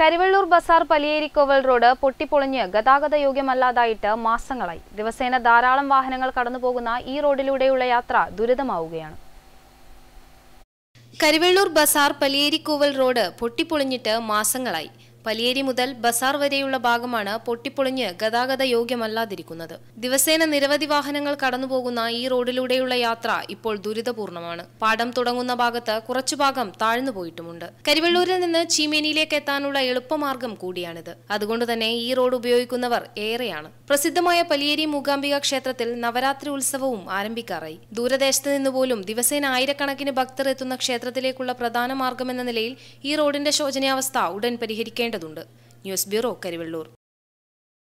Karivellur Bazar Paliyerikkoval road പൊട്ടിപ്പൊളിഞ്ഞ് ഗതാഗത യോഗ്യമല്ലാതായിട്ട് മാസങ്ങളായി ദിവസേന ധാരാളം വാഹനങ്ങൾ കടന്നുപോകുന്ന ഈ റോഡിലൂടെയുള്ള യാത്ര ദുരിതമാവുകയാണ് കരിവെള്ളൂർ ബസാർ പലിയേരിക്കോവൽ റോഡ് പൊട്ടിപ്പൊളിഞ്ഞിട്ട് മാസങ്ങളായി പലിയേരി മുതൽ ബസാർ വരെയുള്ള ഭാഗമാണ് പൊട്ടിപ്പൊളിഞ്ഞ് ഗതാഗത യോഗ്യമല്ലാതിരിക്കുന്നത് ദിവസേന നിരവധി വാഹനങ്ങൾ കടന്നുപോകുന്ന ഈ റോഡിലൂടെയുള്ള യാത്ര ഇപ്പോൾ ദുരിതപൂർണമാണ് പാടം തുടങ്ങുന്ന ഭാഗത്ത് കുറച്ചു ഭാഗം താഴ്ന്നു പോയിട്ടുമുണ്ട് കരിവെള്ളൂരിൽ നിന്ന് ചീമേനിയിലേക്ക് എത്താനുള്ള എളുപ്പമാർഗം കൂടിയാണിത് അതുകൊണ്ട് തന്നെ ഈ റോഡ് ഉപയോഗിക്കുന്നവർ ഏറെയാണ് പ്രസിദ്ധമായ പലിയേരി മൂകാംബിക ക്ഷേത്രത്തിൽ നവരാത്രി ഉത്സവവും ആരംഭിക്കാറായി ദൂരദേശത്ത് നിന്ന് പോലും ദിവസേന ആയിരക്കണക്കിന് ഭക്തർ എത്തുന്ന ക്ഷേത്രത്തിലേക്കുള്ള പ്രധാന എന്ന നിലയിൽ ഈ റോഡിന്റെ ശോചനീയാവസ്ഥ ഉടൻ പരിഹരിക്കേണ്ട അറിയേണ്ടതുണ്ട് ന്യൂസ് ബ്യൂറോ കരുവള്ളൂർ